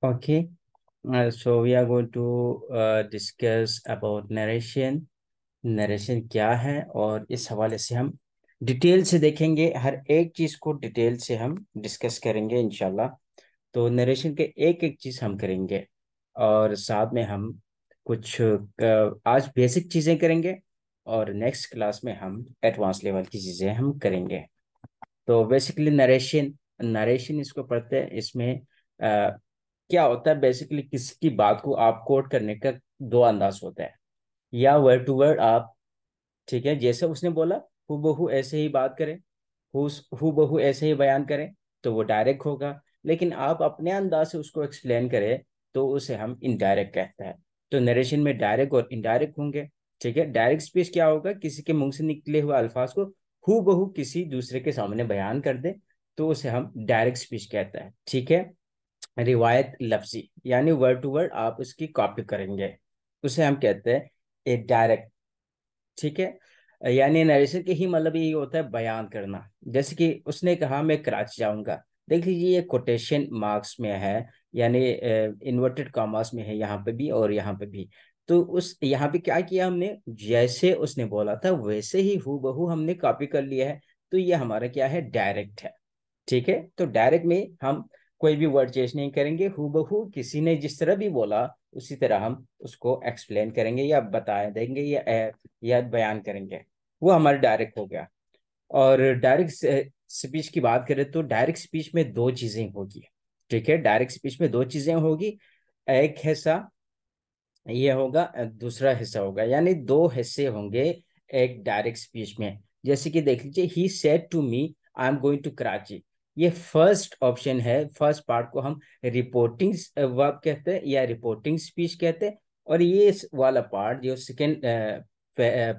Okay, uh, so we are going to uh, discuss about narration. Narration क्या है और इस हवाले से हम डिटेल से देखेंगे हर एक चीज़ को डिटेल से हम डिस्कस करेंगे इनशाला तो नरेशन के एक एक चीज़ हम करेंगे और साथ में हम कुछ आज बेसिक चीज़ें करेंगे और नेक्स्ट क्लास में हम एडवांस लेवल की चीज़ें हम करेंगे तो बेसिकली नरेशन नरेशन इसको पढ़ते हैं इसमें क्या होता है बेसिकली किसी की बात को आप कोट करने का दो अंदाज होता है या वर्ड टू वर्ड आप ठीक है जैसे उसने बोला हु बहू ऐसे ही बात करें हु बहू ऐसे ही बयान करें तो वो डायरेक्ट होगा लेकिन आप अपने अंदाज से उसको एक्सप्लेन करें तो उसे हम इनडायरेक्ट कहते हैं तो नरेशन में डायरेक्ट और इनडायरेक्ट होंगे ठीक है डायरेक्ट स्पीच क्या होगा किसी के मुंह से निकले हुए अल्फाज को हु बहू किसी दूसरे के सामने बयान कर दे तो उसे हम डायरेक्ट स्पीच कहते हैं ठीक है रिवायत लफ्जी यानी वर्ड टू वर्ड आप उसकी कॉपी करेंगे उसे हम कहते हैं ए डायरेक्ट ठीक है यानी नरेशन के ही मतलब यही होता है बयान करना जैसे कि उसने कहा मैं कराची जाऊंगा देख लीजिए ये कोटेशन मार्क्स में है यानी इन्वर्टेड कॉमर्स में है यहाँ पे भी और यहाँ पे भी तो उस यहाँ पे क्या किया हमने जैसे उसने बोला था वैसे ही हु बहू हमने कॉपी कर लिया है तो ये हमारा क्या है डायरेक्ट है ठीक है तो डायरेक्ट में हम कोई भी वर्ड चेंज नहीं करेंगे हु किसी ने जिस तरह भी बोला उसी तरह हम उसको एक्सप्लेन करेंगे या बता देंगे या या बयान करेंगे वो हमारा डायरेक्ट हो गया और डायरेक्ट स्पीच की बात करें तो डायरेक्ट स्पीच में दो चीज़ें होगी ठीक है डायरेक्ट स्पीच में दो चीज़ें होगी एक हिस्सा ये होगा दूसरा हिस्सा होगा यानी दो हिस्से होंगे एक डायरेक्ट स्पीच में जैसे कि देख लीजिए he said to me I am going to Karachi ये फर्स्ट ऑप्शन है फर्स्ट पार्ट को हम रिपोर्टिंग वर्ब कहते हैं या रिपोर्टिंग स्पीच कहते हैं और ये वाला पार्ट जो सेकेंड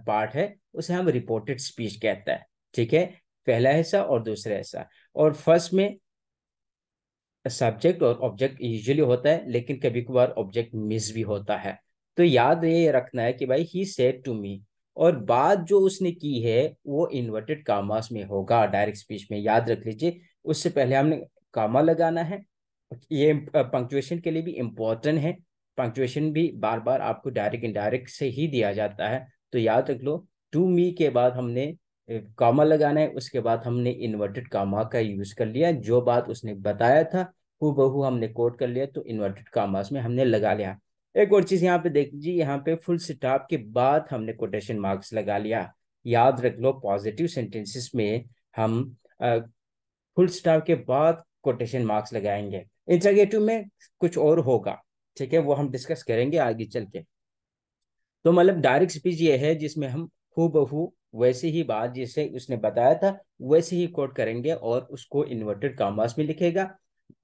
पार्ट है उसे हम रिपोर्टेड स्पीच कहते हैं ठीक है पहला हिस्सा और दूसरा हिस्सा और फर्स्ट में सब्जेक्ट और ऑब्जेक्ट यूजुअली होता है लेकिन कभी कभार ऑब्जेक्ट मिस भी होता है तो याद ये रखना है कि भाई ही सेड टू मी और बात जो उसने की है वो इन्वर्टेड कामास में होगा डायरेक्ट स्पीच में याद रख लीजिए उससे पहले हमने कामा लगाना है ये पंक्चुएशन के लिए भी इम्पोर्टेंट है पंक्चुएशन भी बार बार आपको डायरेक्ट इनडायरेक्ट से ही दिया जाता है तो याद रख लो टू मी के बाद हमने कामा लगाना है उसके बाद हमने इन्वर्टेड कामा का यूज कर लिया जो बात उसने बताया था हु बहू हमने कोट कर लिया तो इन्वर्टेड कामास में हमने लगा लिया एक और चीज यहाँ पे देख लीजिए यहाँ पे फुल स्टॉप के बाद हमने कोटेशन मार्क्स लगा लिया याद रख लो पॉजिटिव सेंटेंसेस में हम फुल स्टाफ के बाद कोटेशन मार्क्स लगाएंगे इंटरगेटिव में कुछ और होगा ठीक है वो हम डिस्कस करेंगे आगे चल के तो मतलब डायरेक्ट स्पीच ये है जिसमें हम हु बहू वैसे ही बात जैसे उसने बताया था वैसे ही कोट करेंगे और उसको इन्वर्टेड कामास में लिखेगा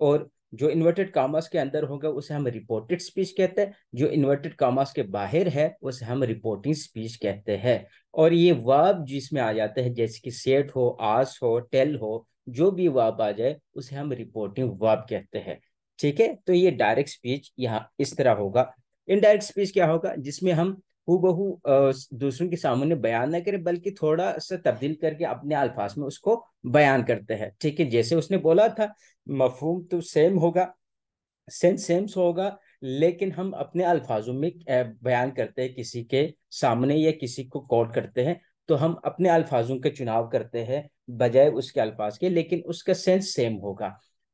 और जो इन्वर्टेड कामास के अंदर होगा उसे हम रिपोर्टेड स्पीच कहते हैं जो इन्वर्टेड कामास के बाहर है उसे हम रिपोर्टिंग स्पीच कहते हैं और ये वर्ब जिसमें आ जाते हैं जैसे कि सेट हो आस हो टेल हो जो भी वाप आ जाए उसे हम रिपोर्टिंग वाप कहते हैं ठीक है तो ये डायरेक्ट स्पीच यहाँ इस तरह होगा इनडायरेक्ट स्पीच क्या होगा जिसमें हम हु दूसरों के सामने बयान न करें बल्कि थोड़ा सा तब्दील करके अपने अल्फाज में उसको बयान करते हैं ठीक है जैसे उसने बोला था मफहूम तो सेम होगा सेंस सेम्स होगा लेकिन हम अपने अल्फाजों में बयान करते हैं किसी के सामने या किसी को कॉट करते हैं तो हम अपने अल्फाजों का चुनाव करते हैं बजाय उसके अल्फाज के लेकिन उसका सेंस सेम होगा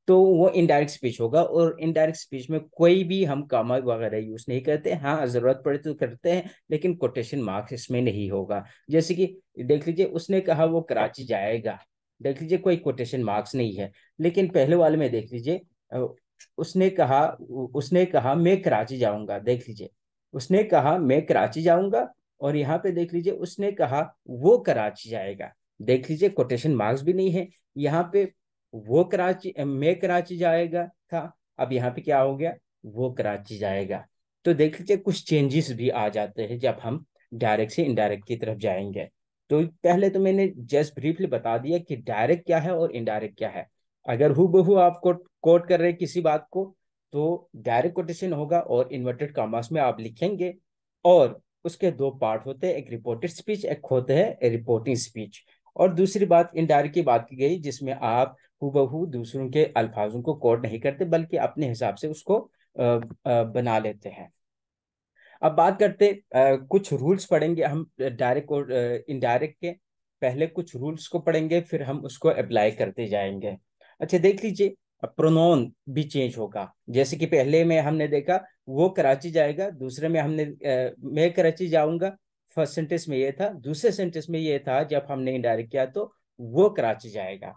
तो वो इनडायरेक्ट स्पीच होगा और इनडायरेक्ट स्पीच में कोई भी हम कामा वगैरह यूज़ नहीं करते हाँ ज़रूरत पड़े तो करते हैं लेकिन कोटेशन मार्क्स इसमें नहीं होगा जैसे कि देख लीजिए उसने कहा वो कराची जाएगा देख लीजिए कोई कोटेशन मार्क्स नहीं है लेकिन पहले वाले में देख लीजिए उसने कहा उसने कहा मैं कराची जाऊंगा देख लीजिए उसने कहा मैं कराची जाऊंगा और यहाँ पे देख लीजिए उसने कहा वो कराची जाएगा देख लीजिए कोटेशन मार्क्स भी नहीं है यहाँ पे वो कराची मैं कराची जाएगा था अब यहाँ पे क्या हो गया वो कराची जाएगा तो देख लीजिए कुछ चेंजेस भी आ जाते हैं जब हम डायरेक्ट से इनडायरेक्ट की तरफ जाएंगे तो पहले तो मैंने जस्ट ब्रीफली बता दिया कि डायरेक्ट क्या है और इनडायरेक्ट क्या है अगर हु बहु आप कोट कोट कर रहे किसी बात को तो डायरेक्ट कोटेशन होगा और इन्वर्टेड कॉमर्स में आप लिखेंगे और उसके दो पार्ट होते हैं एक रिपोर्टेड स्पीच एक होते हैं रिपोर्टिंग स्पीच और दूसरी बात इनडायरेक्ट की बात की गई जिसमें आप हु दूसरों के अल्फाजों को कोड नहीं करते बल्कि अपने हिसाब से उसको बना लेते हैं अब बात करते कुछ रूल्स पढ़ेंगे हम डायरेक्ट और इनडायरेक्ट के पहले कुछ रूल्स को पढ़ेंगे फिर हम उसको अप्लाई करते जाएंगे अच्छा देख लीजिए प्रोनोन भी चेंज होगा जैसे कि पहले में हमने देखा वो कराची जाएगा दूसरे में हमने मैं कराची जाऊंगा फर्स्ट सेंटेंस में ये था दूसरे सेंटेंस में ये था जब हमने इनडायरेक्ट किया तो वो कराची जाएगा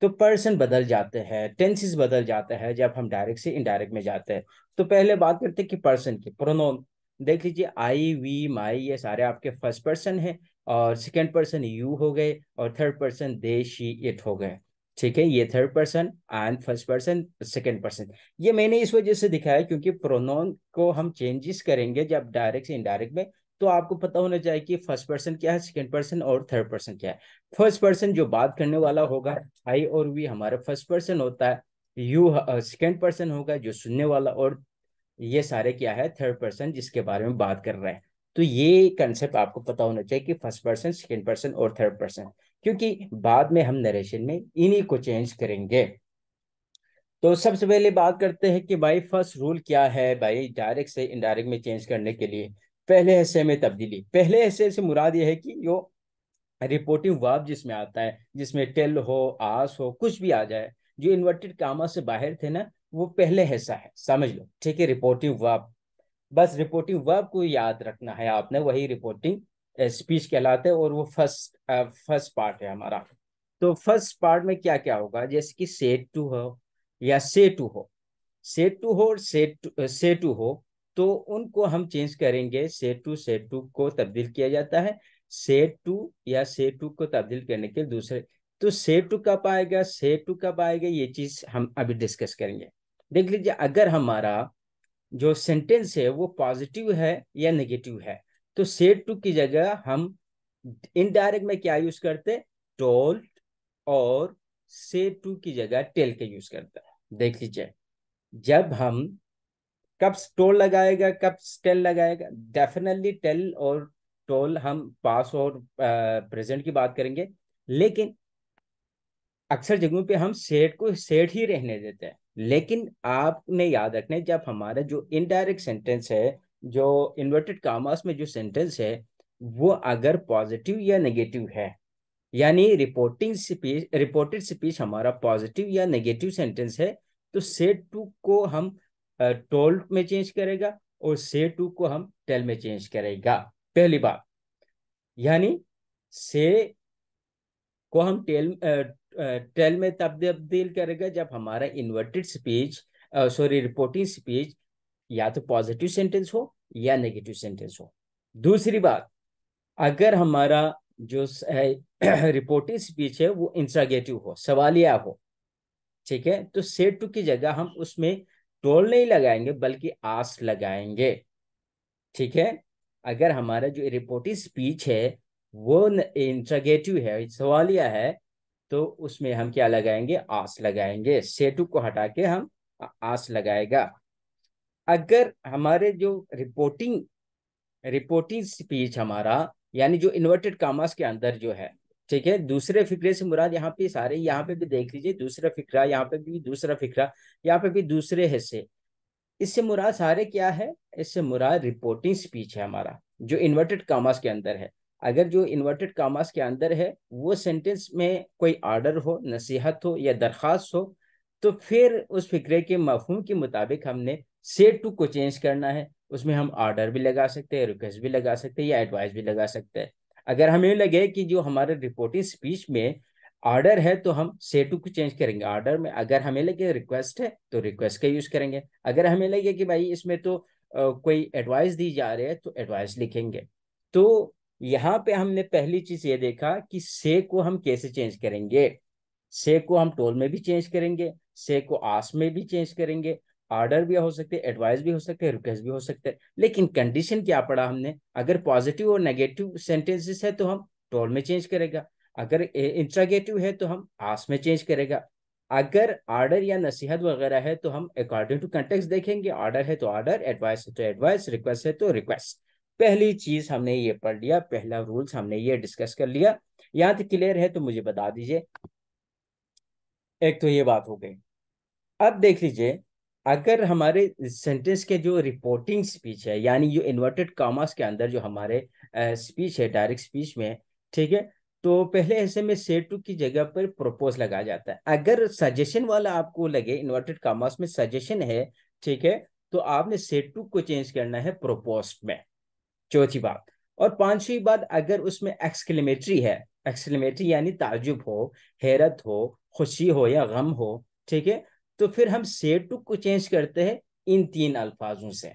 तो पर्सन बदल जाते हैं टेंसेस बदल जाते हैं जब हम डायरेक्ट से इनडायरेक्ट में जाते हैं तो पहले बात करते हैं कि पर्सन की प्रोनोन देख लीजिए आई वी माई ये सारे आपके फर्स्ट पर्सन है और सेकेंड पर्सन यू हो गए और third person they she it हो गए ठीक है ये third person and first person second person ये मैंने इस वजह से दिखाया क्योंकि प्रोनोन को हम चेंजेस करेंगे जब डायरेक्ट से इनडायरेक्ट में तो आपको पता होना चाहिए कि फर्स्ट पर्सन क्या है सेकंड पर्सन और थर्ड पर्सन क्या है फर्स्ट पर्सन जो बात करने वाला होगा आई और वी हमारा फर्स्ट पर्सन होता है यू सेकंड पर्सन होगा जो सुनने वाला और ये सारे क्या है थर्ड पर्सन जिसके बारे में बात कर रहे हैं तो ये कंसेप्ट आपको पता होना चाहिए कि फर्स्ट पर्सन सेकेंड पर्सन और थर्ड पर्सन क्योंकि बाद में हम नरेशन में इन्हीं को चेंज करेंगे तो सबसे पहले बात करते हैं कि भाई फर्स्ट रूल क्या है भाई डायरेक्ट से इनडायरेक्ट में चेंज करने के लिए पहले हिस्से में तब्दीली पहले हिस्से से मुराद ये है कि जो रिपोर्टिव वर्ब जिसमें आता है जिसमें टेल हो आस हो कुछ भी आ जाए जो इन्वर्टेड कामा से बाहर थे ना वो पहले हिस्सा है समझ लो ठीक है रिपोर्टिंग वर्ब बस रिपोर्टिंग वर्ब को याद रखना है आपने वही रिपोर्टिंग स्पीच कहलाते हैं और वो फर्स्ट फर्स्ट पार्ट है हमारा तो फर्स्ट पार्ट में क्या क्या होगा जैसे कि सेट टू हो या से टू हो से टू हो और से टू से टू हो तो उनको हम चेंज करेंगे सेट टू सेट टू को तब्दील किया जाता है सेट टू या सेट टू को तब्दील करने के दूसरे तो सेट टू कब आएगा सेट टू कब आएगा ये चीज हम अभी डिस्कस करेंगे देख लीजिए अगर हमारा जो सेंटेंस है वो पॉजिटिव है या नेगेटिव है तो सेट टू की जगह हम इनडायरेक्ट में क्या यूज करते टोल्ड और से टू की जगह टेल के यूज करता है देख लीजिए जब हम कब टोल लगाएगा कब स्टेल लगाएगा डेफिनेटली टेल और टोल हम पास और प्रेजेंट की बात करेंगे लेकिन अक्सर जगहों पे हम सेट को सेट ही रहने देते हैं लेकिन आपने याद रखना जब हमारा जो इनडायरेक्ट सेंटेंस है जो इन्वर्टेड कामास में जो सेंटेंस है वो अगर पॉजिटिव या नेगेटिव है यानी रिपोर्टिंग स्पीच रिपोर्टेड स्पीच हमारा पॉजिटिव या नेगेटिव सेंटेंस है तो सेट टू को हम टोल में चेंज करेगा और से टू को हम टेल में चेंज करेगा पहली बात यानी से को हम टेल टेल में तब तब्दील करेगा जब हमारा inverted speech sorry reporting speech या तो पॉजिटिव सेंटेंस हो या नेगेटिव सेंटेंस हो दूसरी बात अगर हमारा जो रिपोर्टिंग स्पीच है वो इंट्रागेटिव हो सवालिया हो ठीक है तो से टू की जगह हम उसमें टोल नहीं लगाएंगे बल्कि आस लगाएंगे ठीक है अगर हमारा जो रिपोर्टिंग स्पीच है वो इंट्रागेटिव है सवालिया है तो उसमें हम क्या लगाएंगे आस लगाएंगे सेटु को हटा के हम आस लगाएगा अगर हमारे जो रिपोर्टिंग रिपोर्टिंग स्पीच हमारा यानी जो इन्वर्टेड कामास के अंदर जो है ठीक है दूसरे फिक्रे से मुराद यहाँ पे सारे यहाँ पे भी देख लीजिए दूसरा फिक्रा यहाँ पे भी दूसरा फिक्रा यहाँ पे भी दूसरे हिस्से इससे मुराद सारे क्या है इससे मुराद रिपोर्टिंग स्पीच है हमारा जो इन्वर्टेड कामास के अंदर है अगर जो इन्वर्टेड कामास के अंदर है वो सेंटेंस में कोई आर्डर हो नसीहत हो या दरख्वास्त हो तो फिर उस फिक्रे के मफहम के मुताबिक हमने से टू को चेंज करना है उसमें हम आर्डर भी लगा सकते हैं रिक्वेस्ट भी लगा सकते हैं या एडवाइस भी लगा सकते हैं अगर हमें लगे कि जो हमारे रिपोर्टिंग स्पीच में ऑर्डर है तो हम से टू को चेंज करेंगे ऑर्डर में अगर हमें लगे रिक्वेस्ट है तो रिक्वेस्ट का यूज करेंगे अगर हमें लगे कि भाई इसमें तो कोई एडवाइस दी जा रही है तो एडवाइस लिखेंगे तो यहाँ पे हमने पहली चीज ये देखा कि से को हम कैसे चेंज करेंगे से को हम टोल में भी चेंज करेंगे से को आस में भी चेंज करेंगे ऑर्डर भी हो सकते हैं एडवाइस भी हो सकते हैं रिक्वेस्ट भी हो सकते हैं लेकिन कंडीशन क्या पड़ा हमने अगर पॉजिटिव और नेगेटिव सेंटेंसेस है तो हम टोल में चेंज करेगा अगर इंट्रागेटिव है तो हम आस में चेंज करेगा अगर ऑर्डर या नसीहत वगैरह है तो हम अकॉर्डिंग टू कंटेक्स देखेंगे ऑर्डर है तो ऑर्डर एडवाइस है तो एडवाइस रिक्वेस्ट है तो रिक्वेस्ट पहली चीज हमने ये पढ़ लिया पहला रूल्स हमने ये डिस्कस कर लिया यहाँ तक क्लियर है तो मुझे बता दीजिए एक तो ये बात हो गई अब देख लीजिए अगर हमारे सेंटेंस के जो रिपोर्टिंग स्पीच है यानी जो इन्वर्टेड कॉमर्स के अंदर जो हमारे स्पीच है डायरेक्ट स्पीच में ठीक है तो पहले ऐसे में से टू की जगह पर प्रपोज लगाया जाता है अगर सजेशन वाला आपको लगे इन्वर्टेड कॉमर्स में सजेशन है ठीक है तो आपने से टू को चेंज करना है प्रोपोज में चौथी बात और पांचवी बात अगर उसमें एक्सक्लेमेटरी है एक्सक्लेमेटरी यानी ताजुब हो हैरत हो खुशी हो या गम हो ठीक है तो फिर हम से टू को चेंज करते हैं इन तीन अल्फाजों से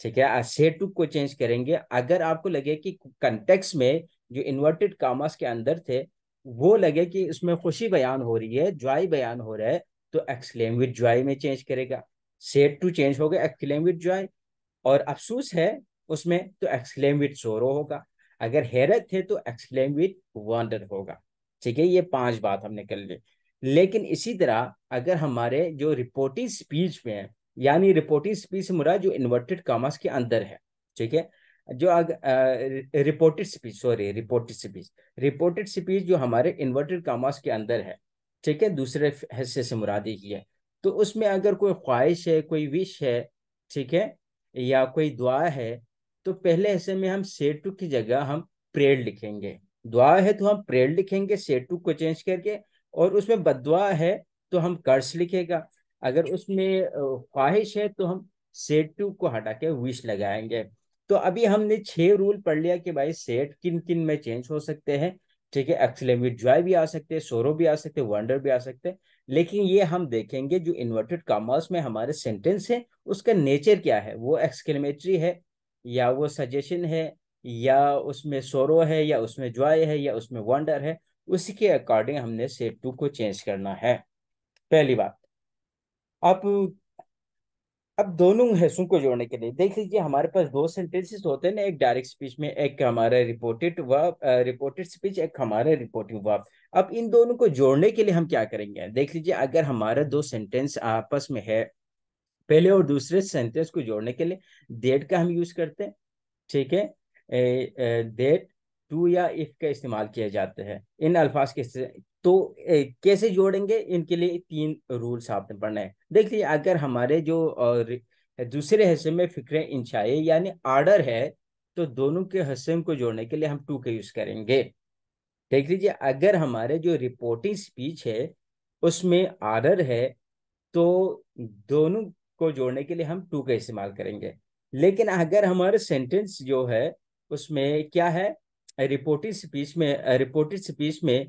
ठीक है से टू को चेंज करेंगे अगर आपको लगे कि कंटेक्स में जो इन्वर्टेड कामास के अंदर थे वो लगे कि इसमें खुशी बयान हो रही है ज्वाई बयान हो रहा है तो एक्सक्लेम विद ज्वाई में चेंज करेगा सेट टू चेंज होगा एक्सक्लेम विद ज्वाई और अफसोस है उसमें तो एक्सक्लेम विद सोरो होगा अगर हैरत है तो एक्सक्लेम विद वंडर होगा ठीक है ये पांच बात हमने कर ली लेकिन इसी तरह अगर हमारे जो रिपोर्टिंग स्पीच में है यानी रिपोर्टिंग स्पीच मुरा जो इन्वर्टेड कॉमर्स के अंदर है ठीक है जो reported speech sorry reported speech reported speech जो हमारे इन्वर्टेड कामास के अंदर है ठीक है दूसरे हिस्से से मुरादी की है तो उसमें अगर कोई ख्वाहिश है कोई विश है ठीक है या कोई दुआ है तो पहले हिस्से में हम सेटू की जगह हम प्रेड लिखेंगे दुआ है तो हम प्रेड लिखेंगे सेटू को चेंज करके और उसमें बदवा है तो हम कर्स लिखेगा अगर उसमें ख्वाहिश है तो हम सेट टू को हटा के विश लगाएंगे तो अभी हमने छह रूल पढ़ लिया कि भाई सेट किन किन में चेंज हो सकते हैं ठीक है एक्सलेमिट जॉय भी आ सकते हैं सोरो भी आ सकते हैं वंडर भी आ सकते हैं लेकिन ये हम देखेंगे जो इन्वर्टेड कॉमर्स में हमारे सेंटेंस है उसका नेचर क्या है वो एक्सक्लेमेटरी है या वो सजेशन है या उसमें सोरो है या उसमें जॉय है या उसमें वंडर है उसी के अकॉर्डिंग हमने सेट टू को चेंज करना है पहली बात आप अब दोनों हिस्सों को जोड़ने के लिए देख लीजिए हमारे पास दो सेंटेंसेस होते हैं ना एक डायरेक्ट स्पीच में एक हमारा रिपोर्टेड वर्ब रिपोर्टेड स्पीच एक हमारा रिपोर्टिव वर्ब अब इन दोनों को जोड़ने के लिए हम क्या करेंगे देख लीजिए अगर हमारा दो सेंटेंस आपस में है पहले और दूसरे सेंटेंस को जोड़ने के लिए डेट का हम यूज करते हैं ठीक है डेट टू या इफ का इस्तेमाल किया जाता है इन अल्फाज के तो ए, कैसे जोड़ेंगे इनके लिए तीन रूल्स आपने पढ़ना है देख लीजिए अगर हमारे जो दूसरे हिस्से में फिक्र इंशाए यानी आर्डर है तो दोनों के हिस्से को जोड़ने के लिए हम टू का यूज करेंगे देख लीजिए अगर हमारे जो रिपोर्टिंग स्पीच है उसमें आर्डर है तो दोनों को जोड़ने के लिए हम टू का इस्तेमाल करेंगे लेकिन अगर हमारे सेंटेंस जो है उसमें क्या है रिपोर्टेड स्पीच में रिपोर्टेड स्पीच में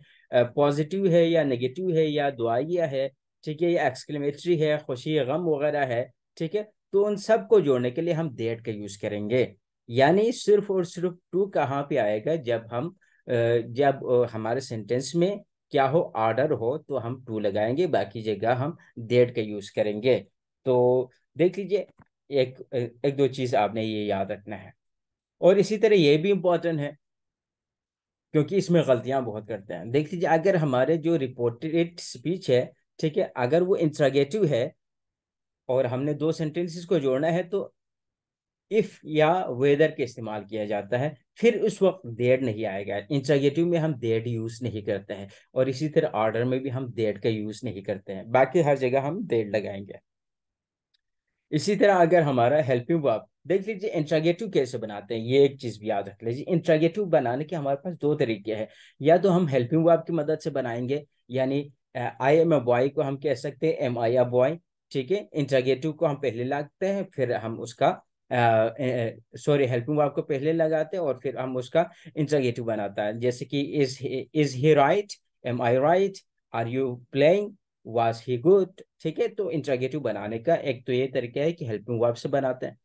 पॉजिटिव uh, है या नेगेटिव है या दुआया है ठीक है या एक्सक्लेमेटरी है खुशी गम वगैरह है ठीक है तो उन सब को जोड़ने के लिए हम देट का यूज करेंगे यानी सिर्फ और सिर्फ टू कहाँ पे आएगा जब हम uh, जब uh, हमारे सेंटेंस में क्या हो ऑर्डर हो तो हम टू लगाएंगे बाकी जगह हम देट का यूज करेंगे तो देख लीजिए एक एक दो चीज आपने ये याद रखना है और इसी तरह ये भी इम्पोर्टेंट है क्योंकि इसमें गलतियां बहुत करते हैं देख लीजिए अगर हमारे जो रिपोर्टेड स्पीच है ठीक है अगर वो इंट्रागेटिव है और हमने दो सेंटेंसेस को जोड़ना है तो इफ या वेदर के इस्तेमाल किया जाता है फिर उस वक्त देड नहीं आएगा इंट्रागेटिव में हम देड यूज नहीं करते हैं और इसी तरह ऑर्डर में भी हम देड का यूज नहीं करते हैं बाकी हर जगह हम देड लगाएंगे इसी तरह अगर हमारा हेल्पिंग वर्ब देख लीजिए इंट्रागेटिव कैसे बनाते हैं ये एक चीज भी याद रख लीजिए इंट्रागेटिव बनाने के हमारे पास दो तरीके हैं या तो हम हेल्पिंग वर्ब की मदद से बनाएंगे यानी आई एम ए बॉय को हम कह सकते हैं एम आई ए बॉय ठीक है इंट्रागेटिव को हम पहले लागते हैं फिर हम उसका सॉरी हेल्पिंग वर्ब को पहले लगाते हैं और फिर हम उसका इंट्रागेटिव बनाते हैं जैसे कि is is he right am I right are you playing was he good ठीक है तो इंट्रागेटिव बनाने का एक तो ये तरीका है कि हेल्पिंग वर्ब से बनाते हैं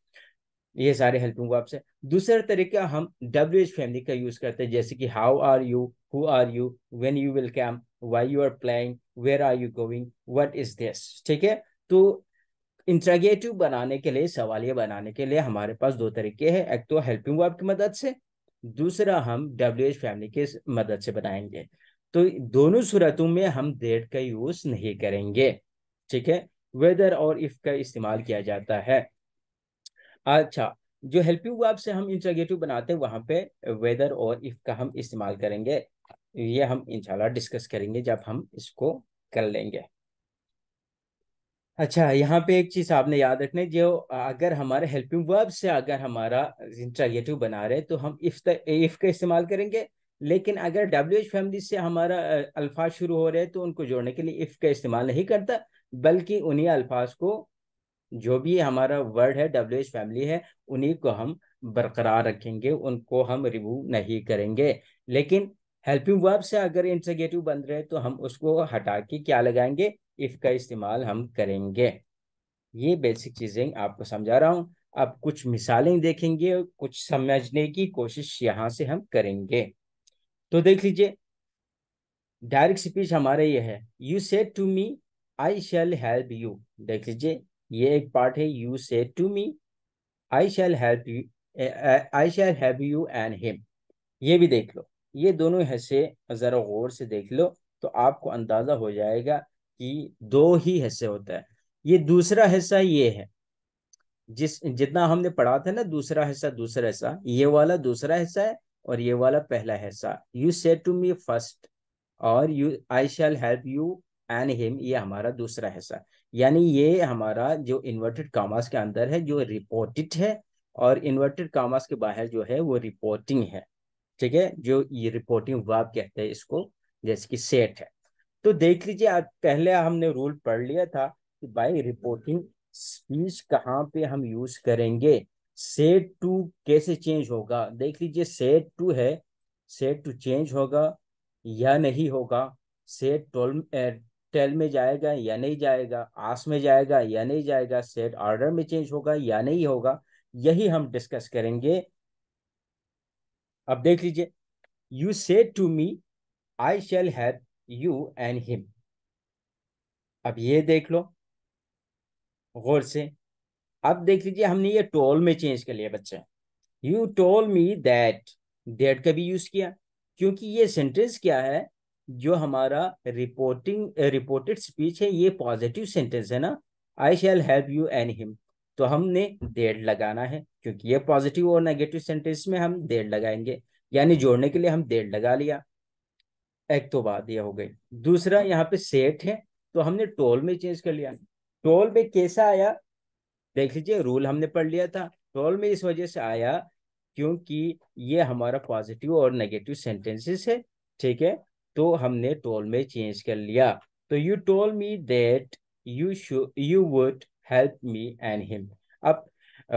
ये सारे हेल्प होंगे आपसे दूसरा तरीका हम डब्ल्यू एच फैमिली का यूज करते हैं जैसे कि how are you who are you when you will came why you are playing where are you going what is this ठीक है तो इंट्रागेटिव बनाने के लिए सवालिया बनाने के लिए हमारे पास दो तरीके हैं एक तो हेल्पिंग वर्ब की मदद से दूसरा हम डब्ल्यू एच फैमिली के मदद से बनाएंगे तो दोनों सूरतों में हम देर का यूज नहीं करेंगे ठीक है वेदर और इफ का इस्तेमाल किया जाता है अच्छा जो हेल्प यू वर्ब से हम इंटरगेटिव बनाते हैं वहाँ पे वेदर और इफ का हम इस्तेमाल करेंगे ये हम इंशाल्लाह डिस्कस करेंगे जब हम इसको कर लेंगे अच्छा यहाँ पे एक चीज़ आपने याद रखने जो अगर हमारे हेल्पिंग वर्ब से अगर हमारा इंटरगेटिव बना रहे तो हम इफ इफ का इस्तेमाल करेंगे लेकिन अगर डब्ल्यू एच फैमिली से हमारा अल्फाज शुरू हो रहे हैं तो उनको जोड़ने के लिए इफ का इस्तेमाल नहीं करता बल्कि उन्हीं अल्फाज को जो भी हमारा वर्ड है डब्ल्यू एच फैमिली है उन्हीं को हम बरकरार रखेंगे उनको हम रिमूव नहीं करेंगे लेकिन हेल्पिंग वर्ब से अगर इंटरगेटिव बन रहे तो हम उसको हटा के क्या लगाएंगे इफ का इस्तेमाल हम करेंगे ये बेसिक चीजें आपको समझा रहा हूँ आप कुछ मिसालें देखेंगे कुछ समझने की कोशिश यहाँ से हम करेंगे तो देख लीजिए डायरेक्ट स्पीच हमारा ये है you said to me I shall help you देख लीजिए ये एक पार्ट है you say to me I shall help you I shall have you and him ये भी देख लो ये दोनों हिस्से ज़रा गौर से देख लो तो आपको अंदाज़ा हो जाएगा कि दो ही हिस्से होता है ये दूसरा हिस्सा ये है जिस जितना हमने पढ़ा था ना दूसरा हिस्सा दूसरा हिस्सा ये वाला दूसरा हिस्सा है और ये वाला पहला हिस्सा you say to me first और you I shall help you and him ये हमारा दूसरा हिस्सा यानी ये हमारा जो इन्वर्टेड कामास के अंदर है जो रिपोर्टेड है और इन्वर्टेड कामास के बाहर जो है वो रिपोर्टिंग है ठीक है जो ये रिपोर्टिंग वर्ब कहते हैं इसको जैसे कि सेट है तो देख लीजिए आज पहले हमने रूल पढ़ लिया था कि बाई रिपोर्टिंग स्पीच कहाँ पे हम यूज करेंगे सेट टू कैसे चेंज होगा देख लीजिए सेट टू है सेट टू चेंज होगा या नहीं होगा सेट टेल में जाएगा या नहीं जाएगा आस में जाएगा या नहीं जाएगा सेट ऑर्डर में चेंज होगा या नहीं होगा यही हम डिस्कस करेंगे अब देख लीजिए you say to me I shall have you and him अब ये देख लो गौर से अब देख लीजिए हमने ये टोल में चेंज कर लिया बच्चा you told me that that का भी यूज किया क्योंकि ये सेंटेंस क्या है जो हमारा रिपोर्टिंग रिपोर्टेड स्पीच है ये पॉजिटिव सेंटेंस है ना I shall help you and him तो हमने देर लगाना है क्योंकि ये पॉजिटिव और नेगेटिव सेंटेंस में हम देड लगाएंगे यानी जोड़ने के लिए हम देड लगा लिया एक तो बात यह हो गई दूसरा यहाँ पे सेट है तो हमने टोल में चेंज कर लिया टोल में कैसा आया देख लीजिए रूल हमने पढ़ लिया था टोल में इस वजह से आया क्योंकि ये हमारा पॉजिटिव और नेगेटिव सेंटेंसेस है ठीक है तो हमने टोल में चेंज कर लिया तो you told me that you should you would help me and him अब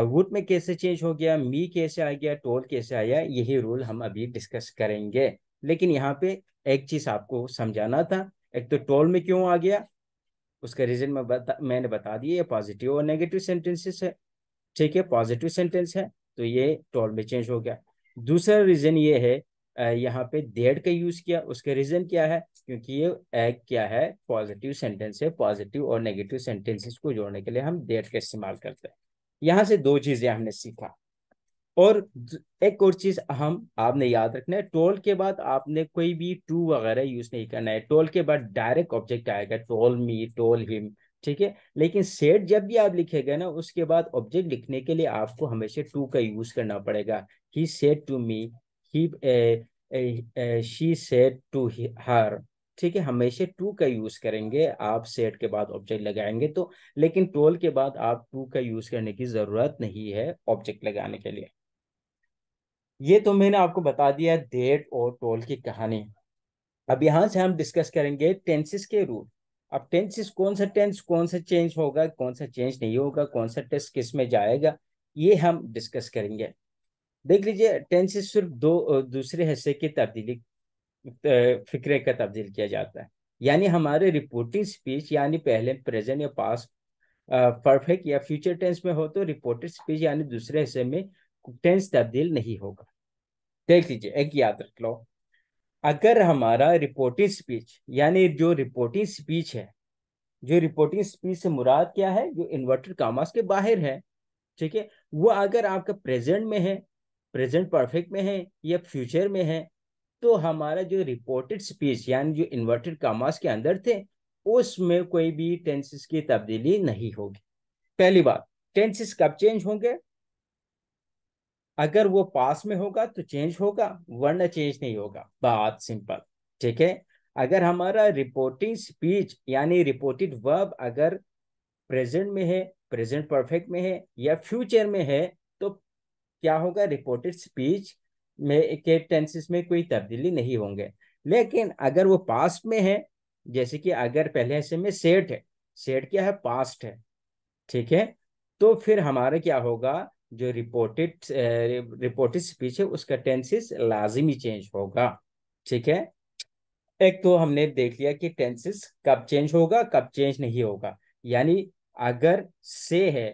वुड uh, में कैसे चेंज हो गया मी कैसे आ गया टोल कैसे आया यही रूल हम अभी डिस्कस करेंगे लेकिन यहाँ पे एक चीज आपको समझाना था एक तो टोल में क्यों आ गया उसका रीजन में बता मैंने बता दिया ये पॉजिटिव और नेगेटिव सेंटेंसेस है ठीक है पॉजिटिव सेंटेंस है तो ये टोल में चेंज हो गया दूसरा रीजन ये है यहाँ पे देड का यूज किया उसका रीजन क्या है क्योंकि ये एक क्या है पॉजिटिव सेंटेंस है पॉजिटिव और नेगेटिव सेंटेंसेस को जोड़ने के लिए हम देड का इस्तेमाल करते हैं यहाँ से दो चीजें हमने सीखा और एक और चीज हम आपने याद रखना है टोल के बाद आपने कोई भी टू वगैरह यूज नहीं करना है टोल के बाद डायरेक्ट ऑब्जेक्ट आएगा टोल मी टोल हिम ठीक है लेकिन सेट जब भी आप लिखेगा ना उसके बाद ऑब्जेक्ट लिखने के लिए आपको हमेशा टू का यूज करना पड़ेगा he said to me uh, she said to her ठीक है हमेशा टू का यूज करेंगे आप सेट के बाद ऑब्जेक्ट लगाएंगे तो लेकिन टोल के बाद आप टू का यूज करने की जरूरत नहीं है ऑब्जेक्ट लगाने के लिए ये तो मैंने आपको बता दिया डेट और टोल की कहानी अब यहाँ से हम डिस्कस करेंगे टेंसिस के रूल अब टेंसिस कौन सा टेंस कौन सा चेंज होगा कौन सा चेंज नहीं होगा कौन सा टेस्ट किस में जाएगा ये हम डिस्कस करेंगे देख लीजिए टेंस से सिर्फ दो दूसरे हिस्से की तब्दीली फिक्रे का तब्दील किया जाता है यानी हमारे रिपोर्टिंग स्पीच यानी पहले प्रेजेंट या पास परफेक्ट या फ्यूचर टेंस में हो तो रिपोर्टेड स्पीच यानी दूसरे हिस्से में टेंस तब्दील नहीं होगा देख लीजिए एक याद रख लो अगर हमारा रिपोर्टिंग स्पीच यानी जो रिपोर्टिंग स्पीच है जो रिपोर्टिंग स्पीच से मुराद क्या है जो इन्वर्टेड कामास के बाहर है ठीक है वो अगर आपका प्रेजेंट में है प्रेजेंट परफेक्ट में है या फ्यूचर में है तो हमारा जो रिपोर्टेड स्पीच यानी जो इन्वर्टेड कामास के अंदर थे उसमें कोई भी टेंसेस की तब्दीली नहीं होगी पहली बात टेंसेस कब चेंज होंगे अगर वो पास में होगा तो चेंज होगा वरना चेंज नहीं होगा बात सिंपल ठीक है अगर हमारा रिपोर्टिंग स्पीच यानी रिपोर्टेड वर्ब अगर प्रेजेंट में है प्रेजेंट परफेक्ट में है या फ्यूचर में है क्या होगा रिपोर्टेड स्पीच में के टेंसेस में कोई तब्दीली नहीं होंगे लेकिन अगर वो पास्ट में है जैसे कि अगर पहले ऐसे में सेट है सेट क्या है पास्ट है ठीक है तो फिर हमारा क्या होगा जो रिपोर्टेड रिपोर्टेड स्पीच है उसका टेंसिस लाजिमी चेंज होगा ठीक है एक तो हमने देख लिया कि टेंसिस कब चेंज होगा कब चेंज नहीं होगा यानी अगर से है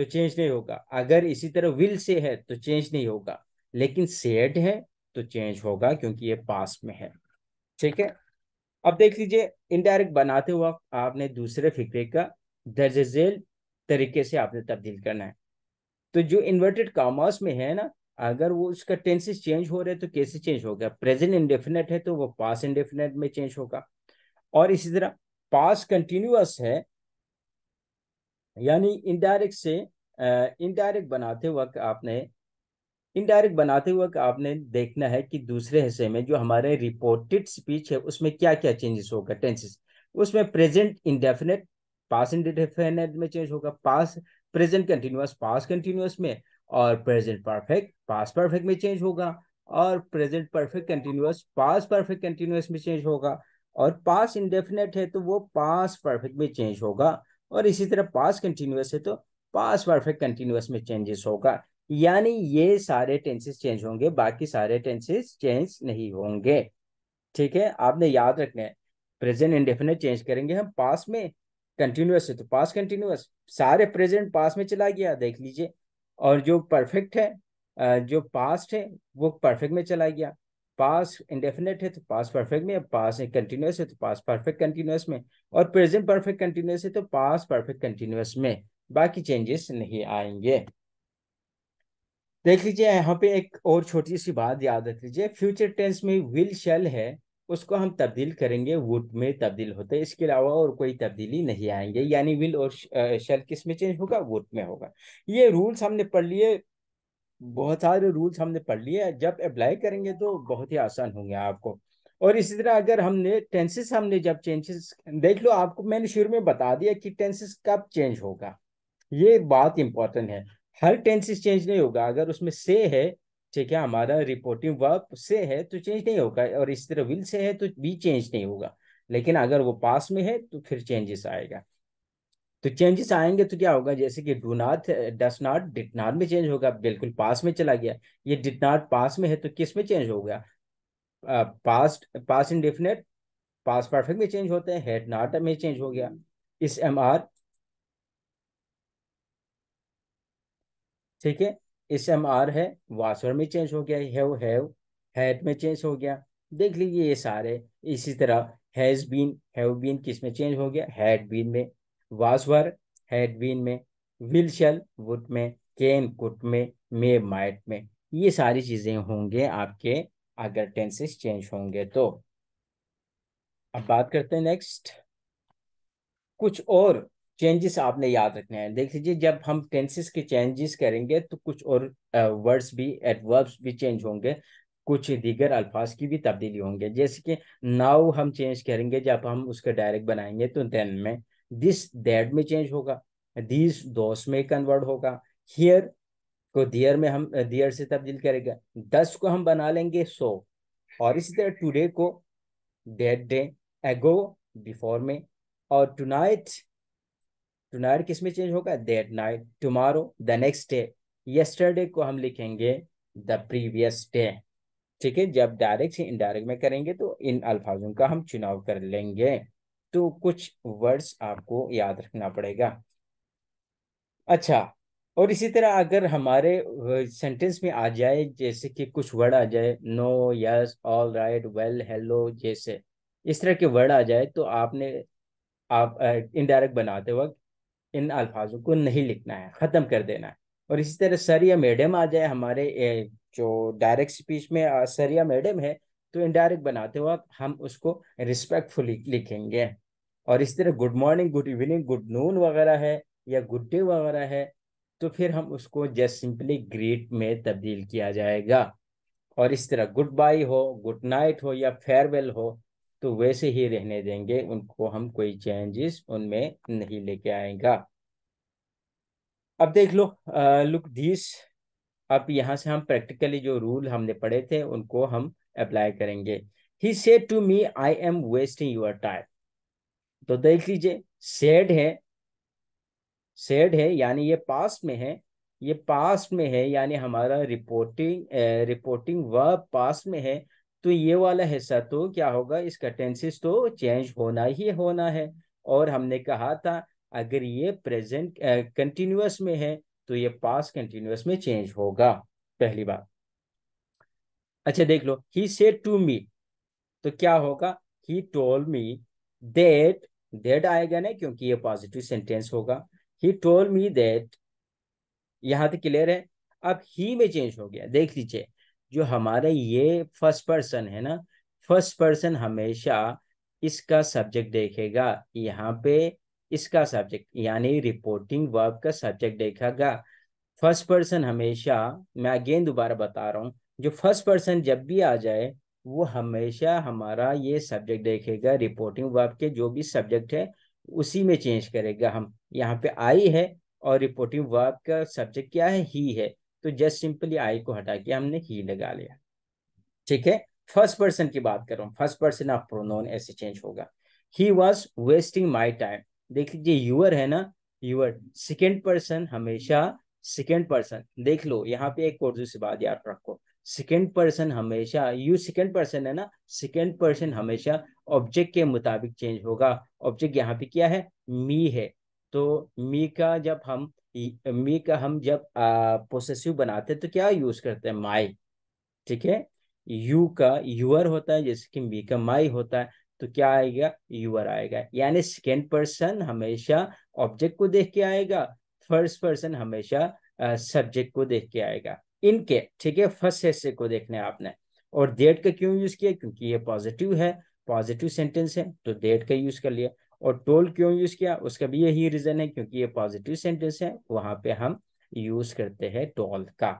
तो चेंज नहीं होगा अगर इसी तरह विल से है तो चेंज नहीं होगा लेकिन सेड है तो चेंज होगा क्योंकि ये पास में है ठीक है अब देख लीजिए इनडायरेक्ट बनाते वक्त आपने दूसरे फिक्रे का दर्ज झेल तरीके से आपने तब्दील करना है तो जो इन्वर्टेड कॉमर्स में है ना अगर वो उसका टेंसिस चेंज हो रहा है तो कैसे चेंज होगा प्रेजेंट इंडेफिनेट है तो वो पास इंडेफिनेट में चेंज होगा और इसी तरह पास कंटिन्यूस है यानी इनडायरेक्ट से इनडायरेक्ट बनाते वक्त आपने इनडायरेक्ट बनाते वक्त आपने देखना है कि दूसरे हिस्से में जो हमारे रिपोर्टेड स्पीच है उसमें क्या क्या चेंजेस होगा टेंसेस उसमें प्रेजेंट इनडेफिनेट पास इनडेफिनेट में चेंज होगा past present continuous past continuous में और प्रेजेंट परफेक्ट पास परफेक्ट में चेंज होगा और present perfect continuous past perfect continuous में चेंज होगा और पास इनडेफिनेट है तो वो पास परफेक्ट में चेंज होगा और इसी तरह पास कंटिन्यूस है तो पास परफेक्ट कंटिन्यूस में चेंजेस होगा यानी ये सारे टेंसेस चेंज होंगे बाकी सारे टेंसेस चेंज नहीं होंगे ठीक है आपने याद रखना है प्रेजेंट इंडेफिनेट चेंज करेंगे हम पास में कंटिन्यूस है तो पास कंटिन्यूस सारे प्रेजेंट पास में चला गया देख लीजिए और जो परफेक्ट है जो पास्ट है वो परफेक्ट में चला गया पास इंडेफिनेट है तो पास परफेक्ट में पास कंटिन्यूस है तो पास परफेक्ट कंटिन्यूस में और प्रेजेंट परफेक्ट कंटिन्यूस है तो पास परफेक्ट कंटिन्यूस में बाकी चेंजेस नहीं आएंगे देख लीजिए यहाँ पे एक और छोटी सी बात याद रख लीजिए फ्यूचर टेंस में विल शेल है उसको हम तब्दील करेंगे वुड में तब्दील होते हैं इसके अलावा और कोई तब्दीली नहीं आएंगे यानी विल और शेल किस में चेंज होगा वुड में होगा ये रूल्स हमने पढ़ लिए बहुत सारे रूल्स हमने पढ़ लिए जब अप्लाई करेंगे तो बहुत ही आसान होंगे आपको और इसी तरह अगर हमने टेंसेस हमने जब चेंजेस देख लो आपको मैंने शुरू में बता दिया कि टेंसेस कब चेंज होगा ये बात इंपॉर्टेंट है हर टेंसेस चेंज नहीं होगा अगर उसमें से है ठीक है हमारा रिपोर्टिंग वर्क से है तो चेंज नहीं होगा और इसी तरह विल से है तो भी चेंज नहीं होगा लेकिन अगर वो पास में है तो फिर चेंजेस आएगा तो चेंजेस आएंगे तो क्या होगा जैसे कि do not does not did not में चेंज होगा बिल्कुल पास में चला गया ये डिट नॉट पास में है तो किस में चेंज हो गया past past indefinite past perfect में चेंज होते हैं हेड नॉट में चेंज हो गया इस एम आर ठीक है इस एम आर है वासवर में चेंज हो गया हैव हैव हैड में चेंज हो गया देख लीजिए ये सारे इसी तरह हैज बीन हैव बीन किस में चेंज हो गया हैड बीन में वासवर हेडवीन में विलशल वुड में केन कुट में मे माइट में ये सारी चीज़ें होंगे आपके अगर टेंसेस चेंज होंगे तो अब बात करते हैं नेक्स्ट कुछ और चेंजेस आपने याद रखने हैं देख लीजिए जब हम टेंसेस के चेंजेस करेंगे तो कुछ और वर्ड्स भी एडवर्ब्स भी चेंज होंगे कुछ दीगर अल्फाज की भी तब्दीली होंगे जैसे कि नाव हम चेंज करेंगे जब हम उसका डायरेक्ट बनाएंगे तो देन में दिस दैट में चेंज होगा दिस दोस में कन्वर्ट होगा हियर को दियर में हम दियर से तब्दील करेगा दस को हम बना लेंगे सो और इसी तरह टुडे को डेट डे एगो बिफोर में और टू नाइट टू किस में चेंज होगा that night tomorrow the next day yesterday को हम लिखेंगे द प्रीवियस डे ठीक है जब डायरेक्ट से इनडायरेक्ट में करेंगे तो इन अल्फाजों का हम चुनाव कर लेंगे तो कुछ वर्ड्स आपको याद रखना पड़ेगा अच्छा और इसी तरह अगर हमारे सेंटेंस में आ जाए जैसे कि कुछ वर्ड आ जाए no yes all right well hello जैसे इस तरह के वर्ड आ जाए तो आपने आप इनडायरेक्ट बनाते वक्त इन अल्फाजों को नहीं लिखना है ख़त्म कर देना है और इसी तरह सर या मैडम आ जाए हमारे जो डायरेक्ट स्पीच में सर या मैडम है तो इनडायरेक्ट बनाते वक्त हम उसको रिस्पेक्टफुली लिखेंगे और इस तरह good morning good evening good noon वगैरह है या गुड डे वगैरह है तो फिर हम उसको जस्ट सिंपली ग्रीट में तब्दील किया जाएगा और इस तरह गुड बाई हो गुड नाइट हो या फेयरवेल हो तो वैसे ही रहने देंगे उनको हम कोई चेंजेस उनमें नहीं लेके आएगा अब देख लो लुक दिस अब यहाँ से हम प्रैक्टिकली जो रूल हमने पढ़े थे उनको हम अप्लाई करेंगे he said to me I am wasting your time तो देख लीजिए सेड है सेड है यानी ये पास में है ये पास में है यानी हमारा रिपोर्टिंग रिपोर्टिंग व पास में है तो ये वाला हिस्सा तो क्या होगा इसका टेंसिस तो चेंज होना ही होना है और हमने कहा था अगर ये प्रेजेंट कंटिन्यूस में है तो ये पास कंटिन्यूस में चेंज होगा पहली बार अच्छा देख लो ही सेड टू मी तो क्या होगा ही टोल मी देट देड आएगा ना क्योंकि ये पॉजिटिव सेंटेंस होगा ही टोल मी दैट यहाँ तो क्लियर है अब ही में चेंज हो गया देख लीजिए जो हमारे ये फर्स्ट पर्सन है ना फर्स्ट पर्सन हमेशा इसका सब्जेक्ट देखेगा यहाँ पे इसका सब्जेक्ट यानी रिपोर्टिंग वर्ब का सब्जेक्ट देखेगा फर्स्ट पर्सन हमेशा मैं अगेन दोबारा बता रहा हूँ जो फर्स्ट पर्सन जब भी आ जाए वो हमेशा हमारा ये सब्जेक्ट देखेगा रिपोर्टिंग वर्ब के जो भी सब्जेक्ट है उसी में चेंज करेगा हम यहाँ पे आई है और रिपोर्टिंग वर्ब का सब्जेक्ट क्या है ही है तो जस्ट सिंपली आई को हटा के हमने ही लगा लिया ठीक है फर्स्ट पर्सन की बात कर रहा हूँ फर्स्ट पर्सन ऑफ प्रोनाउन ऐसे चेंज होगा he was wasting my time देख लीजिए यूअर है ना यूअर सेकेंड पर्सन हमेशा सेकेंड पर्सन देख लो यहाँ पे एक उर्दू से बात याद रखो सेकेंड पर्सन हमेशा यू सेकेंड पर्सन है ना सेकेंड पर्सन हमेशा ऑब्जेक्ट के मुताबिक चेंज होगा ऑब्जेक्ट यहाँ पे क्या है मी है तो मी का जब हम मी का हम जब पोसेसिव बनाते हैं तो क्या यूज करते हैं माई ठीक है यू का यूअर होता है जैसे कि मी का माई होता है तो क्या आएगा यूअर आएगा यानी सेकेंड पर्सन हमेशा ऑब्जेक्ट को देख के आएगा फर्स्ट पर्सन हमेशा सब्जेक्ट को देख के आएगा इनके ठीक है फर्स्ट हिस्से को देखना है आपने और देट का क्यों यूज किया क्योंकि ये पॉजिटिव है पॉजिटिव सेंटेंस है तो देट का यूज कर लिया और टोल क्यों यूज किया उसका भी यही रीजन है क्योंकि ये पॉजिटिव सेंटेंस है वहां पे हम यूज करते हैं टोल का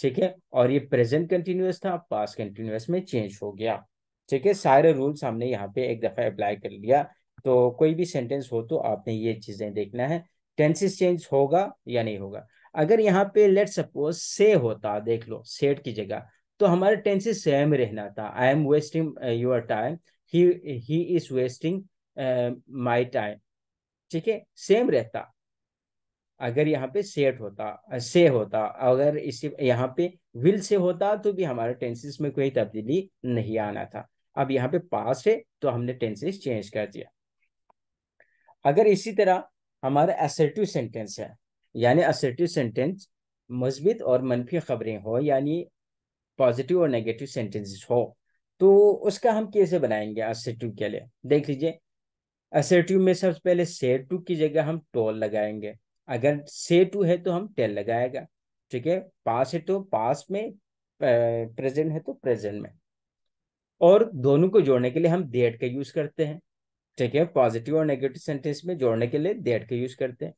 ठीक है और ये प्रेजेंट कंटिन्यूस था पास कंटिन्यूस में चेंज हो गया ठीक है सारे रूल्स हमने यहाँ पे एक दफा अप्लाई कर लिया तो कोई भी सेंटेंस हो तो आपने ये चीजें देखना है टेंसिस चेंज होगा या नहीं होगा अगर यहाँ पे लेट सपोज से होता देख लो सेट की जगह तो हमारे टेंसेस सेम रहना था I am wasting your time he he is wasting my time ठीक है सेम रहता अगर यहाँ पे सेट होता से uh, होता अगर इसी यहाँ पे विल से होता तो भी हमारे टेंसेस में कोई तब्दीली नहीं आना था अब यहाँ पे पास है तो हमने टेंसेस चेंज कर दिया अगर इसी तरह हमारा एसर्टिव सेंटेंस है यानी असर्टिव सेंटेंस मजबूत और मनफी खबरें हो यानी पॉजिटिव और नेगेटिव सेंटेंसेस हो तो उसका हम कैसे बनाएंगे असर्टिव के लिए देख लीजिए असर्टिव में सबसे पहले से टू की जगह हम टोल लगाएंगे अगर से टू है तो हम टेल लगाएगा ठीक है पास है तो पास में प्रेजेंट है तो प्रेजेंट में और दोनों को जोड़ने के लिए हम देट का यूज करते हैं ठीक है पॉजिटिव और नेगेटिव सेंटेंस में जोड़ने के लिए देट का यूज करते हैं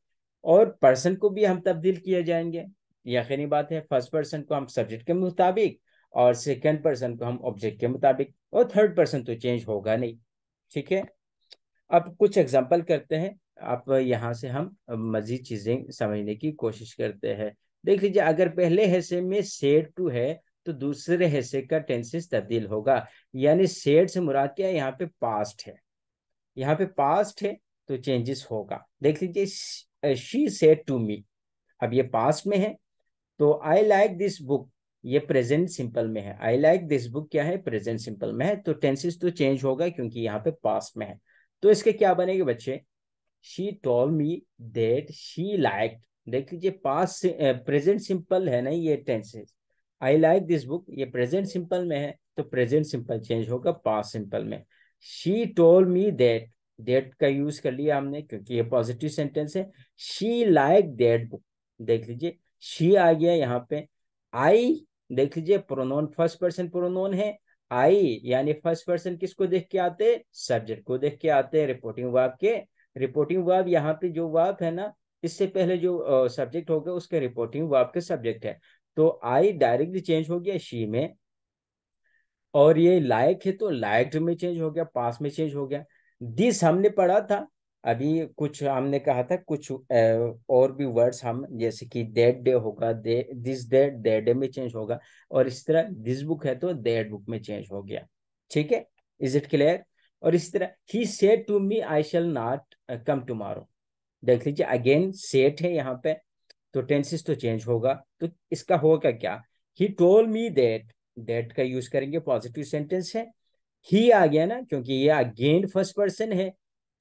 और पर्सन को भी हम तब्दील किए जाएंगे यकीनी बात है फर्स्ट पर्सन को हम सब्जेक्ट के मुताबिक और सेकेंड पर्सन को हम ऑब्जेक्ट के मुताबिक और थर्ड पर्सन तो चेंज होगा नहीं ठीक है अब कुछ एग्जाम्पल करते हैं आप यहाँ से हम मजीद चीज़ें समझने की कोशिश करते हैं देख लीजिए अगर पहले हिस्से में सेड टू है तो दूसरे हिस्से का टेंसिस तब्दील होगा यानी सेड से मुराद क्या यहाँ पे पास्ट है यहाँ पे पास्ट है तो चेंजेस होगा देख लीजिए शी सेट टू मी अब ये पास्ट में है तो आई लाइक दिस बुक ये प्रेजेंट सिंपल में है आई लाइक दिस बुक क्या है प्रेजेंट सिंपल में है तो टेंसिस तो चेंज होगा क्योंकि यहाँ पे पास्ट में है तो इसके क्या बनेंगे बच्चे she told me that she like देख लीजिए पास प्रेजेंट सिंपल है ना ये tenses I like this book ये प्रेजेंट सिंपल में है तो प्रेजेंट सिंपल चेंज होगा पास सिंपल में she told me that that का यूज कर लिया हमने क्योंकि ये पॉजिटिव सेंटेंस है शी लाइक डेट बुक देख लीजिए शी आ गया यहाँ पे आई देख लीजिए प्रोनोन फर्स्ट पर्सन प्रोनोन है आई यानी फर्स्ट पर्सन किसको देख के आते सब्जेक्ट को देख के आते हैं रिपोर्टिंग वर्ब के रिपोर्टिंग वर्ब यहाँ पे जो वर्ब है ना इससे पहले जो सब्जेक्ट हो गया उसके रिपोर्टिंग वर्ब के सब्जेक्ट है तो आई डायरेक्टली चेंज हो गया शी में और ये लाइक है तो लाइक में चेंज हो गया पास में चेंज हो गया दिस हमने पढ़ा था अभी कुछ हमने कहा था कुछ और भी वर्ड्स हम जैसे कि दैट डे होगा दिस दैट दैट डे में चेंज होगा और इस तरह दिस बुक है तो दैट बुक में चेंज हो गया ठीक है इज इट क्लियर और इस तरह he said to me I shall not come tomorrow देख लीजिए अगेन सेट है यहाँ पे तो टेंसिस तो चेंज होगा तो इसका होगा क्या he told me that that का यूज करेंगे पॉजिटिव सेंटेंस है ही आ गया ना क्योंकि ये अगेन फर्स्ट पर्सन है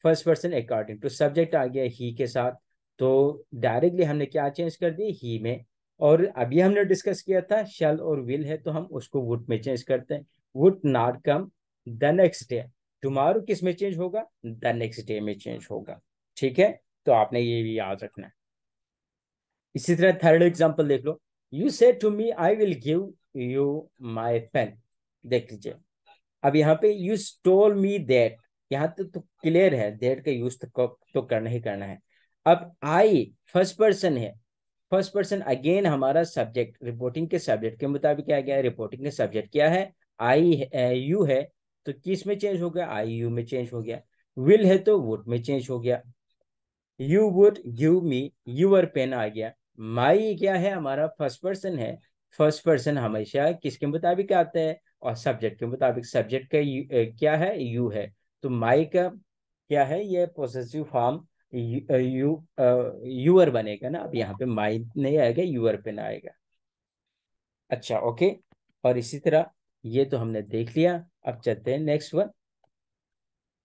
first person according to subject आ गया ही के साथ तो डायरेक्टली हमने क्या चेंज कर दिया ही में और अभी हमने डिस्कस किया था शल और विल है तो हम उसको वुड में चेंज करते हैं would not come the next day tomorrow किस में चेंज होगा द नेक्स्ट डे में चेंज होगा ठीक है तो आपने ये भी याद रखना है इसी तरह थर्ड एग्जाम्पल देख लो you say to me I will give you my pen देख लीजिए अब यहाँ पे यू स्टोल मी दैट यहाँ तो, तो क्लियर है दैट का यूज तो, तो करना ही करना है अब आई फर्स्ट पर्सन है फर्स्ट पर्सन अगेन हमारा सब्जेक्ट रिपोर्टिंग के सब्जेक्ट के मुताबिक क्या गया रिपोर्टिंग के सब्जेक्ट क्या है आई यू है तो किस में चेंज हो गया आई यू में चेंज हो गया विल है तो वुड में चेंज हो गया you would give me your pen आ गया माई क्या है हमारा फर्स्ट पर्सन है फर्स्ट पर्सन हमेशा किसके मुताबिक आता है और सब्जेक्ट के मुताबिक सब्जेक्ट तो का क्या है यू है तो माई का क्या है ये पॉजिटिव फॉर्म यू यूअर बनेगा ना अब यहाँ पे माई नहीं आएगा यूअर पे ना आएगा अच्छा ओके और इसी तरह ये तो हमने देख लिया अब चलते हैं नेक्स्ट वन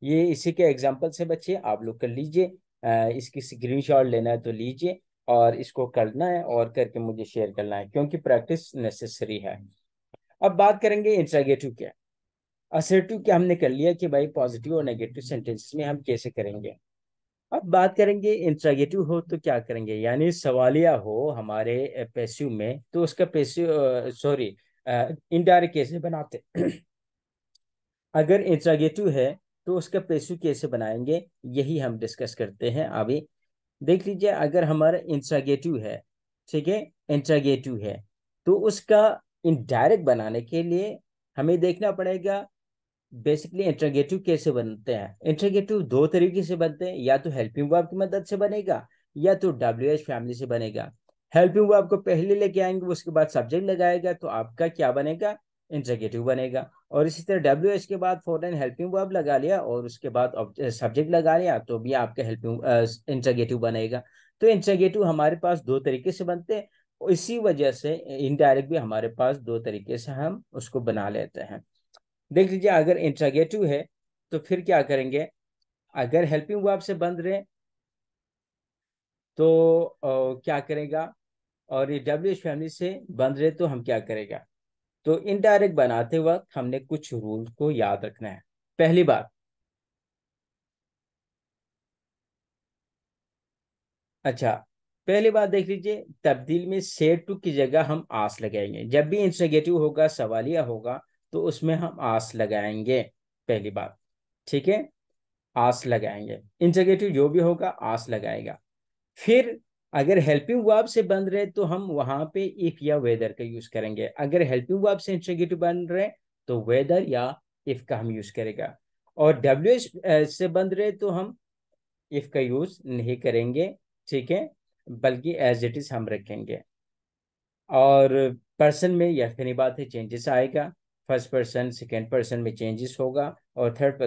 ये इसी के एग्जाम्पल से बच्चे आप लोग कर लीजिए इसकी स्क्रीनशॉट लेना है तो लीजिए और इसको करना है और करके मुझे शेयर करना है क्योंकि प्रैक्टिस नेसेसरी है अब बात करेंगे इंट्रागेटिव क्या असर्टिव क्या हमने कर लिया कि भाई पॉजिटिव और नेगेटिव सेंटेंसेस में हम कैसे करेंगे अब बात करेंगे इंट्रागेटिव हो तो क्या करेंगे यानी सवालिया हो हमारे पैसिव में तो उसका पैसिव सॉरी इनडायरेक्ट कैसे बनाते अगर इंट्रागेटिव है तो उसका पैसिव कैसे बनाएंगे यही हम डिस्कस करते हैं अभी देख लीजिए अगर हमारा इंट्रागेटिव है ठीक है इंट्रागेटिव है तो उसका इनडायरेक्ट बनाने के लिए हमें देखना पड़ेगा बेसिकली इंटरगेटिव कैसे बनते हैं इंटरगेटिव दो तरीके से बनते हैं या तो हेल्पिंग वर्ब की मदद से बनेगा या तो डब्ल्यू एच फैमिली से बनेगा हेल्पिंग वर्ब को पहले लेके आएंगे उसके बाद सब्जेक्ट लगाएगा तो आपका क्या बनेगा इंटरगेटिव बनेगा और इसी तरह डब्ल्यू एच के बाद फॉरन हेल्पिंग वर्ब लगा लिया और उसके बाद सब्जेक्ट लगा लिया तो भी आपका हेल्पिंग इंटरगेटिव बनेगा तो इंटरगेटिव हमारे पास दो तरीके से बनते हैं इसी वजह से इनडायरेक्ट भी हमारे पास दो तरीके से हम उसको बना लेते हैं देख लीजिए अगर इंट्रागेटिव है तो फिर क्या करेंगे अगर हेल्पिंग वर्ब से बंद रहे तो ओ, क्या करेगा और ये डब्ल्यू फैमिली से बंद रहे तो हम क्या करेगा तो इनडायरेक्ट बनाते वक्त हमने कुछ रूल को याद रखना है पहली बात अच्छा पहली बात देख लीजिए तब्दील में सेट टू की जगह हम आस लगाएंगे जब भी इंसनेगेटिव होगा सवालिया होगा तो उसमें हम आस लगाएंगे पहली बात ठीक है आस लगाएंगे इंसनेगेटिव जो भी होगा आस लगाएगा फिर अगर हेल्पिंग वर्ब से तो बन रहे तो हम वहां पे इफ या वेदर का यूज करेंगे अगर हेल्पिंग वर्ब से इंसनेगेटिव बन रहे तो वेदर या इफ का हम यूज करेगा और डब्ल्यू से बन रहे तो हम इफ का यूज नहीं करेंगे ठीक है बल्कि एज इट इज हम रखेंगे और पर्सन में यकीनी बात है चेंजेस आएगा फर्स्ट पर्सन सेकेंड पर्सन में चेंजेस होगा और थर्ड